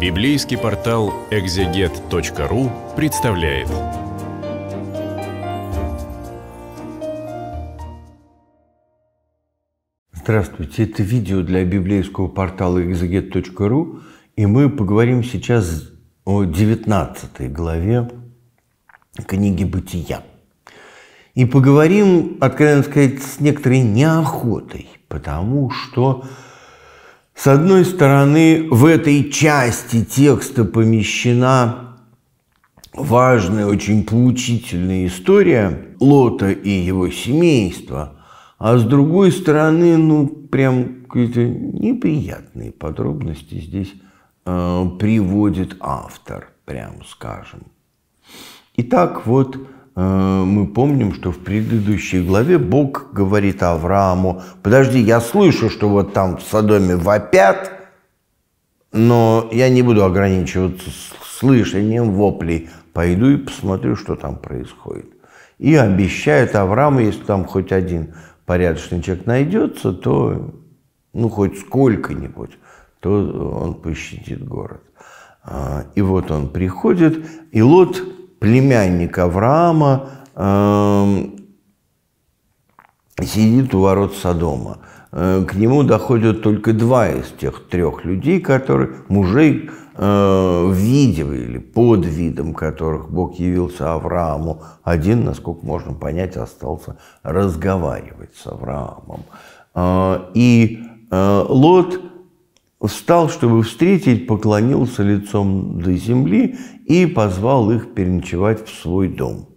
Библейский портал экзегет.ру представляет. Здравствуйте, это видео для библейского портала экзегет.ру, и мы поговорим сейчас о 19 главе книги «Бытия». И поговорим, откровенно сказать, с некоторой неохотой, потому что с одной стороны, в этой части текста помещена важная, очень поучительная история Лота и его семейства, а с другой стороны, ну, прям какие-то неприятные подробности здесь э, приводит автор, прям скажем. Итак, вот Э, мы помним, что в предыдущей главе Бог говорит Аврааму, подожди, я слышу, что вот там в Содоме вопят, но я не буду ограничиваться слышанием воплей, пойду и посмотрю, что там происходит. И обещает Аврааму, если там хоть один порядочный человек найдется, то ну хоть сколько-нибудь, то он пощадит город. А, и вот он приходит, и Лот племянник Авраама, эм, сидит у ворот Содома. Э, к нему доходят только два из тех трех людей, которые, мужей, э, в или под видом которых Бог явился Аврааму. Один, насколько можно понять, остался разговаривать с Авраамом. Э, и Лот встал, чтобы встретить, поклонился лицом до земли и позвал их переночевать в свой дом.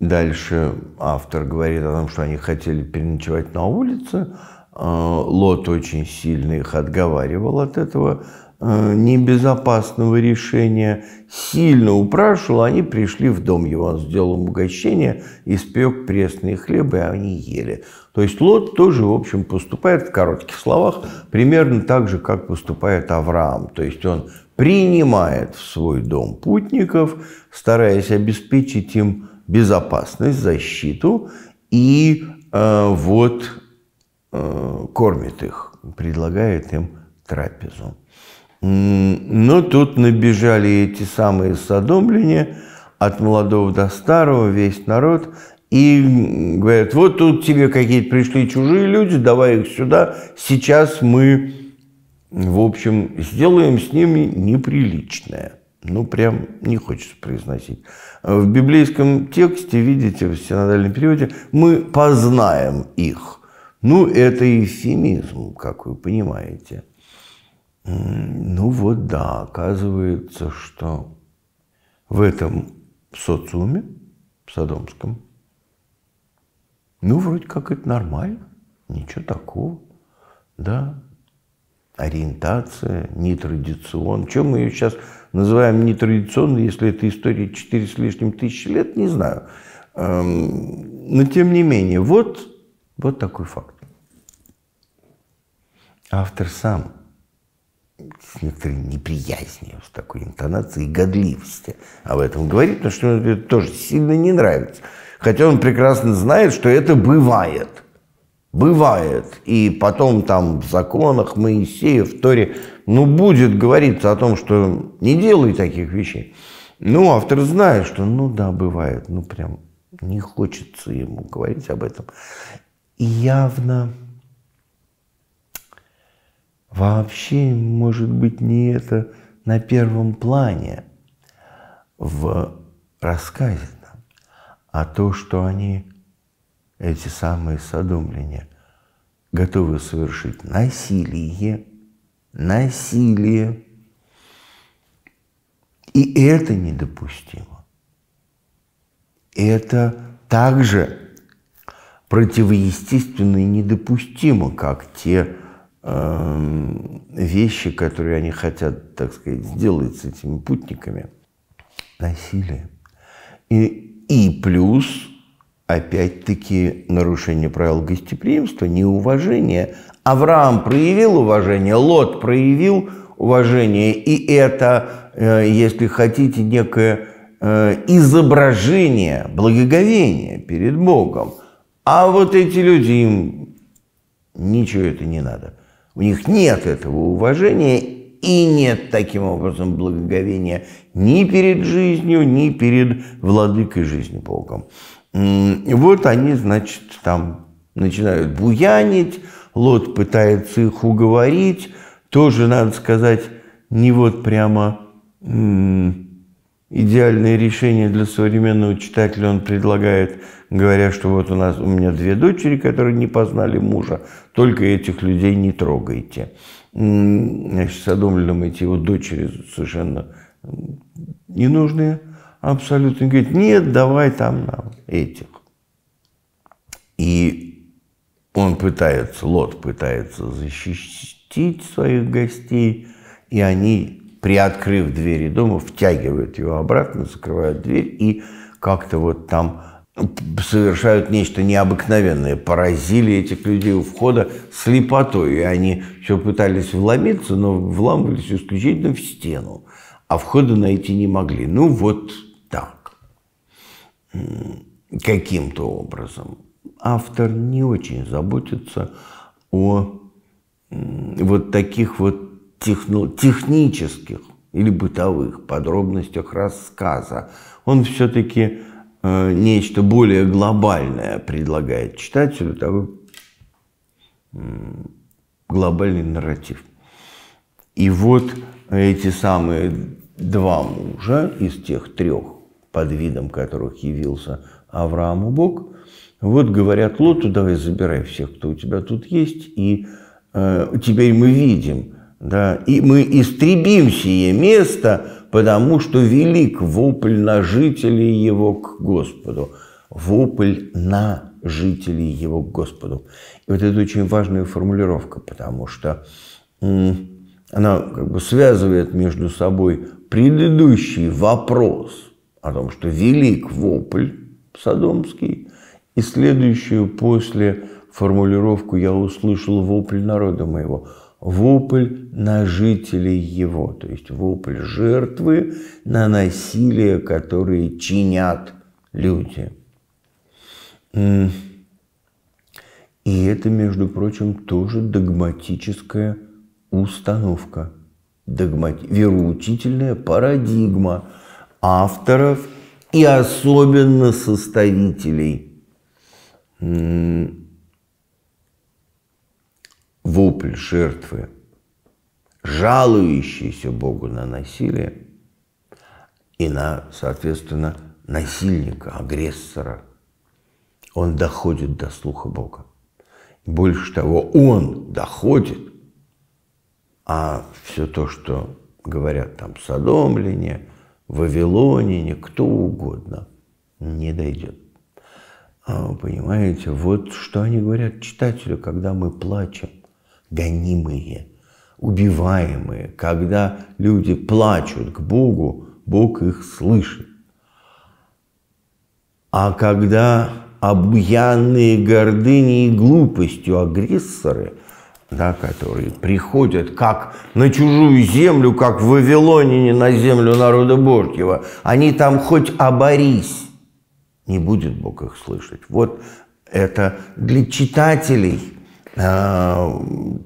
Дальше автор говорит о том, что они хотели переночевать на улице. А, Лот очень сильно их отговаривал от этого, Э, небезопасного решения сильно упрашивал, они пришли в дом его, он сделал им угощение, испек пресные хлебы, и а они ели. То есть Лот тоже, в общем, поступает в коротких словах примерно так же, как поступает Авраам. То есть он принимает в свой дом путников, стараясь обеспечить им безопасность, защиту, и э, вот э, кормит их, предлагает им трапезу. Но тут набежали эти самые садомляне, от молодого до старого, весь народ, и говорят, вот тут тебе какие-то пришли чужие люди, давай их сюда, сейчас мы, в общем, сделаем с ними неприличное. Ну, прям не хочется произносить. В библейском тексте, видите, в синодальном переводе, мы познаем их. Ну, это эфемизм, как вы понимаете вот да, оказывается, что в этом социуме, в Содомском, ну, вроде как это нормально, ничего такого, да, ориентация, нетрадиционная. Чем мы ее сейчас называем нетрадиционной, если это история четыре с лишним тысячи лет, не знаю. Эм, но тем не менее, вот, вот такой факт. Автор сам с некоторой неприязнью, с такой интонацией и годливости об этом говорит, потому что ему это тоже сильно не нравится. Хотя он прекрасно знает, что это бывает. Бывает. И потом там в законах Моисея, в Торе, ну, будет говориться о том, что не делай таких вещей. Ну, автор знает, что ну да, бывает, ну прям не хочется ему говорить об этом. И явно вообще может быть не это на первом плане в рассказе, а то, что они, эти самые садомляне, готовы совершить насилие, насилие. И это недопустимо. Это также противоестественно и недопустимо, как те Эм, вещи, которые они хотят, так сказать, сделать с этими путниками, насилие. И, и плюс, опять-таки, нарушение правил гостеприимства, неуважение. Авраам проявил уважение, Лот проявил уважение, и это, э, если хотите, некое э, изображение, благоговения перед Богом. А вот эти люди, им ничего это не надо – у них нет этого уважения и нет таким образом благоговения ни перед жизнью, ни перед владыкой жизни Богом. вот они, значит, там начинают буянить, Лот пытается их уговорить, тоже, надо сказать, не вот прямо -м, идеальное решение для современного читателя он предлагает, говоря, что вот у нас у меня две дочери, которые не познали мужа, только этих людей не трогайте. Значит, задумленным эти его дочери совершенно ненужные абсолютно. Говорит, нет, давай там нам этих. И он пытается, Лот пытается защитить своих гостей, и они приоткрыв двери дома, втягивают его обратно, закрывают дверь и как-то вот там совершают нечто необыкновенное, поразили этих людей у входа слепотой, и они все пытались вломиться, но вламывались исключительно в стену, а входа найти не могли. Ну вот так, каким-то образом. Автор не очень заботится о вот таких вот техно, технических или бытовых подробностях рассказа. Он все-таки э, нечто более глобальное предлагает читателю, такой э, глобальный нарратив. И вот эти самые два мужа из тех трех, под видом которых явился Аврааму Бог, вот говорят Лоту, давай забирай всех, кто у тебя тут есть, и э, теперь мы видим, да, и мы истребим сие место, потому что велик вопль на жителей его к Господу. Вопль на жителей его к Господу. И вот это очень важная формулировка, потому что она как бы связывает между собой предыдущий вопрос о том, что велик вопль содомский, и следующую после формулировку «я услышал вопль народа моего» вопль на жителей его, то есть вопль жертвы на насилие, которое чинят люди. И это, между прочим, тоже догматическая установка, догмати... вероучительная парадигма авторов и особенно составителей вопль жертвы, жалующейся Богу на насилие и на, соответственно, насильника, агрессора, он доходит до слуха Бога. Больше того, он доходит, а все то, что говорят там садомляне, вавилонине, кто угодно, не дойдет. А, понимаете, вот что они говорят читателю, когда мы плачем гонимые, убиваемые. Когда люди плачут к Богу, Бог их слышит. А когда обуянные гордыней и глупостью агрессоры, да, которые приходят как на чужую землю, как в Вавилоне на землю народа Божьего, они там хоть оборись, не будет Бог их слышать. Вот это для читателей – а,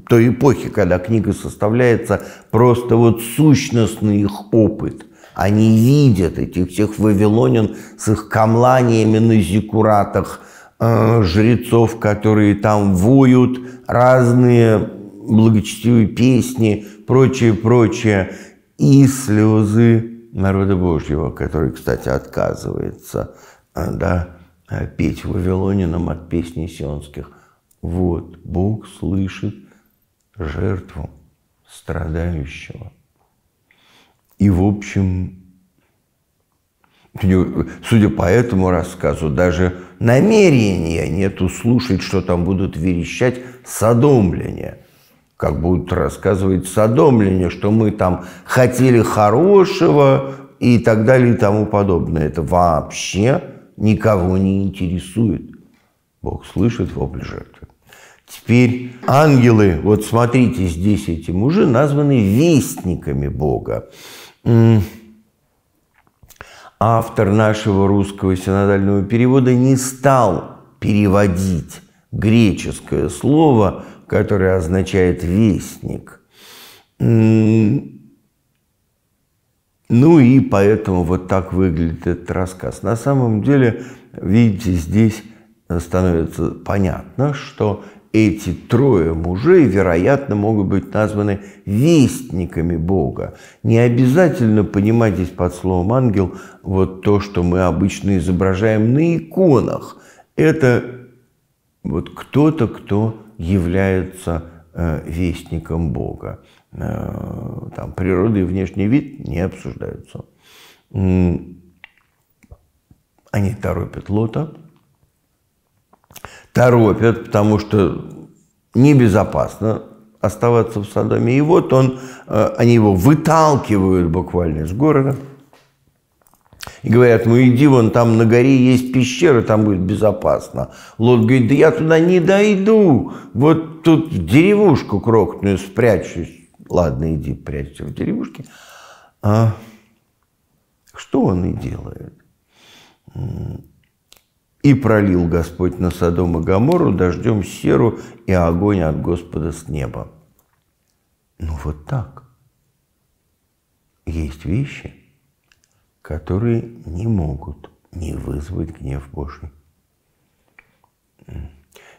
той эпохи, когда книга составляется, просто вот сущностный их опыт. Они видят этих всех вавилонин с их камланиями на зикуратах, а, жрецов, которые там воют, разные благочестивые песни, прочее, прочее, и слезы народа Божьего, который, кстати, отказывается а, да, петь вавилонинам от песни сионских вот, Бог слышит жертву страдающего. И, в общем, судя по этому рассказу, даже намерения нет слушать, что там будут верещать садомляне. Как будут рассказывать садомляне, что мы там хотели хорошего и так далее и тому подобное. Это вообще никого не интересует. Бог слышит вопль жертвы. Теперь ангелы, вот смотрите, здесь эти мужи названы вестниками Бога. Автор нашего русского синодального перевода не стал переводить греческое слово, которое означает «вестник». Ну и поэтому вот так выглядит этот рассказ. На самом деле, видите, здесь становится понятно, что эти трое мужей, вероятно, могут быть названы вестниками Бога. Не обязательно понимать здесь под словом «ангел» вот то, что мы обычно изображаем на иконах. Это вот кто-то, кто является э, вестником Бога. Э, там природа и внешний вид не обсуждаются. Они торопят Лота – торопят, потому что небезопасно оставаться в Содоме. И вот он, э, они его выталкивают буквально из города и говорят, ну иди вон там на горе есть пещера, там будет безопасно. Лот говорит, да я туда не дойду, вот тут в деревушку крохотную спрячусь. Ладно, иди прячься в деревушке. А что он и делает? И пролил Господь на Содом и Гамору дождем серу и огонь от Господа с неба. Ну вот так. Есть вещи, которые не могут не вызвать гнев Божий.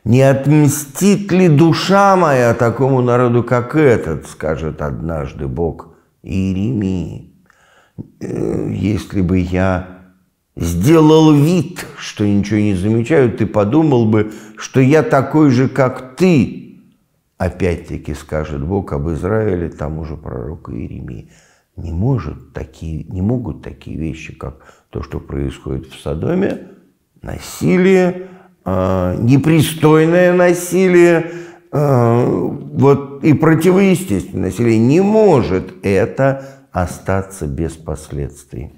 Не отмстит ли душа моя такому народу, как этот, скажет однажды Бог Иеремии, «Э, если бы я сделал вид, что ничего не замечаю, ты подумал бы, что я такой же, как ты. Опять-таки скажет Бог об Израиле тому же пророку Иеремии. Не, может такие, не могут такие вещи, как то, что происходит в Содоме, насилие, а, непристойное насилие, а, вот и противоестественное насилие, не может это остаться без последствий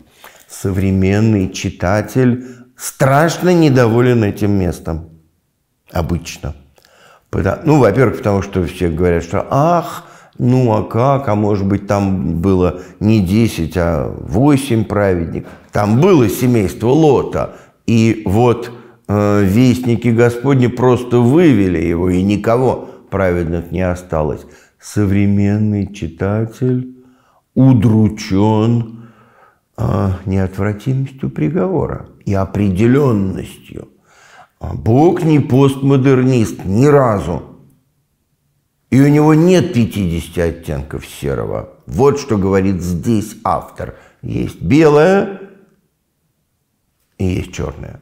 современный читатель страшно недоволен этим местом. Обычно. Ну, во-первых, потому что все говорят, что «ах, ну а как, а может быть там было не 10, а 8 праведников. Там было семейство Лота, и вот э, вестники Господни просто вывели его, и никого праведных не осталось. Современный читатель удручен а, неотвратимостью приговора и определенностью. А, Бог не постмодернист ни разу. И у него нет 50 оттенков серого. Вот что говорит здесь автор. Есть белое и есть черное.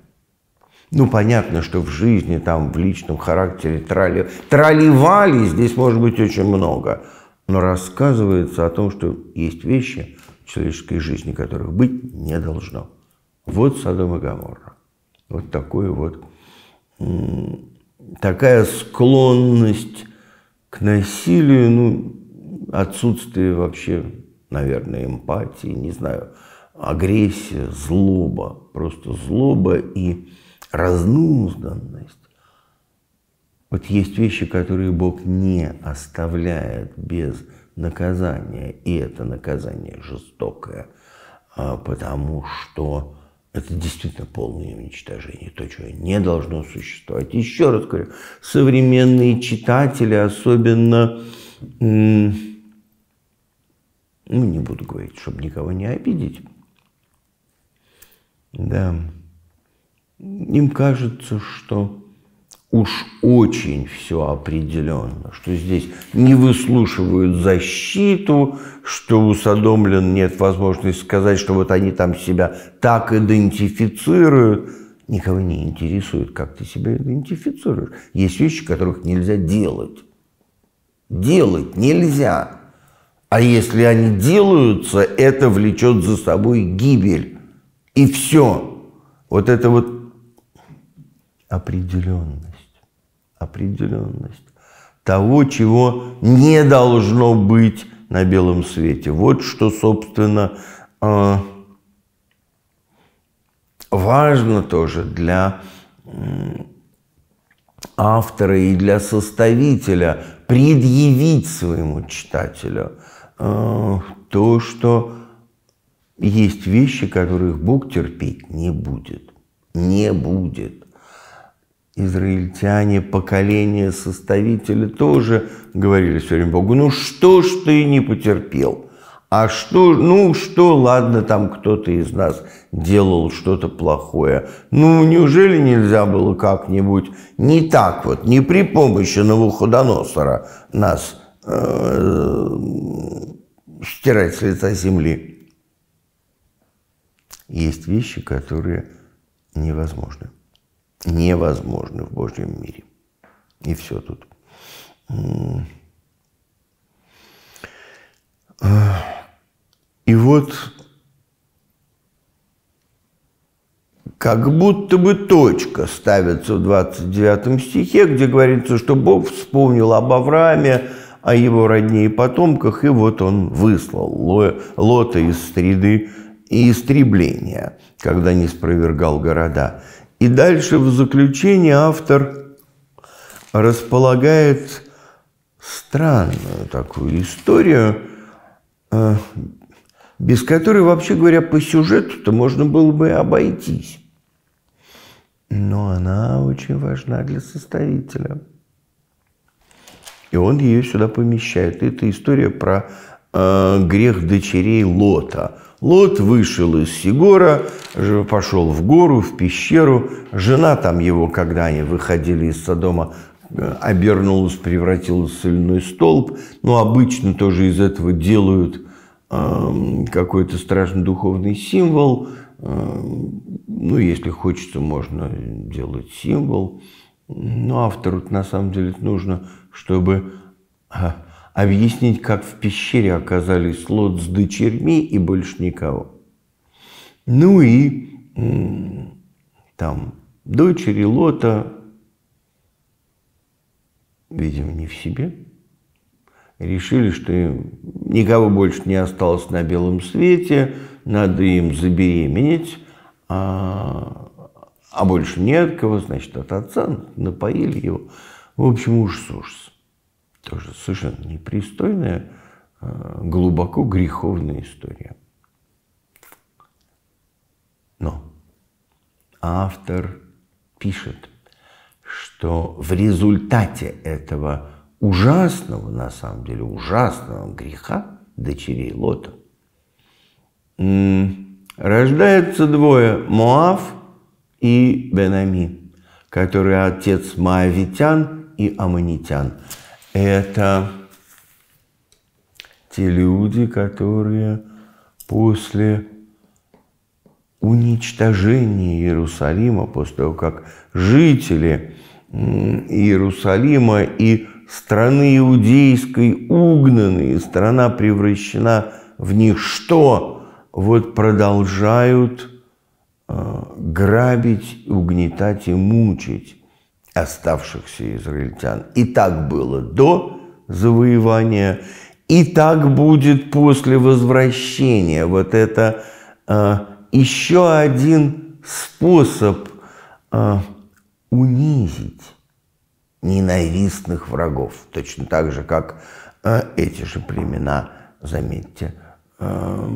Ну, понятно, что в жизни, там, в личном характере трали... тролливали здесь может быть очень много. Но рассказывается о том, что есть вещи – человеческой жизни, которых быть не должно. Вот Содом и Гаморра. Вот такой вот, такая склонность к насилию, ну, отсутствие вообще, наверное, эмпатии, не знаю, агрессия, злоба, просто злоба и разнузданность. Вот есть вещи, которые Бог не оставляет без наказание. И это наказание жестокое, а, потому что это действительно полное уничтожение, то, чего не должно существовать. Еще раз говорю, современные читатели, особенно, ну, не буду говорить, чтобы никого не обидеть, да, им кажется, что уж очень все определенно, что здесь не выслушивают защиту, что у Содомлин нет возможности сказать, что вот они там себя так идентифицируют. Никого не интересует, как ты себя идентифицируешь. Есть вещи, которых нельзя делать. Делать нельзя. А если они делаются, это влечет за собой гибель. И все. Вот это вот определенно определенность того, чего не должно быть на белом свете. Вот что, собственно, э, важно тоже для автора и для составителя предъявить своему читателю э, то, что есть вещи, которых Бог терпеть не будет. Не будет. Израильтяне, поколение составителя тоже говорили все время Богу, ну что ж ты не потерпел? А что, ну что, ладно, там кто-то из нас делал что-то плохое. Ну, неужели нельзя было как-нибудь не так вот, не при помощи Навуходоносора нас -э стирать с лица земли? Есть вещи, которые невозможны невозможны в Божьем мире. И все тут. И вот как будто бы точка ставится в 29 стихе, где говорится, что Бог вспомнил об Аврааме, о его родне и потомках, и вот он выслал Лота из среды и истребления, когда не спровергал города. И дальше в заключении автор располагает странную такую историю, э, без которой, вообще говоря, по сюжету-то можно было бы и обойтись. Но она очень важна для составителя. И он ее сюда помещает. Это история про Э, грех дочерей Лота. Лот вышел из Сигора, пошел в гору, в пещеру. Жена там его, когда они выходили из Содома, э, обернулась, превратилась в сольной столб. Ну обычно тоже из этого делают эм, какой-то страшный духовный символ. Эм, ну, если хочется, можно делать символ. Но ну, автору на самом деле нужно, чтобы объяснить, как в пещере оказались Лот с дочерьми и больше никого. Ну и там дочери Лота, видимо, не в себе, решили, что никого больше не осталось на белом свете, надо им забеременеть, а, а больше не от кого, значит, от отца напоили его. В общем, ужас-ужас. Тоже совершенно непристойная, а, глубоко греховная история. Но автор пишет, что в результате этого ужасного, на самом деле ужасного греха дочерей Лота рождаются двое – Моав и Бенами, которые отец Моавитян и Аманитян – это те люди, которые после уничтожения Иерусалима, после того, как жители Иерусалима и страны иудейской угнаны, и страна превращена в ничто, вот продолжают а, грабить, угнетать и мучить оставшихся израильтян. И так было до завоевания, и так будет после возвращения. Вот это э, еще один способ э, унизить ненавистных врагов. Точно так же, как э, эти же племена, заметьте, э,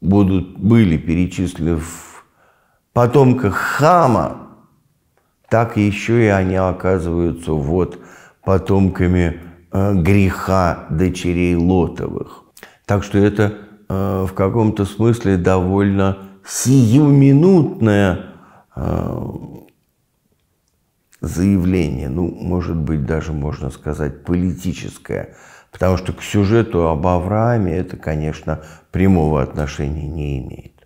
будут, были перечислены в потомках Хама, так еще и они оказываются вот потомками э, греха дочерей Лотовых. Так что это э, в каком-то смысле довольно сиюминутное э, заявление, ну, может быть, даже можно сказать политическое, потому что к сюжету об Аврааме это, конечно, прямого отношения не имеет.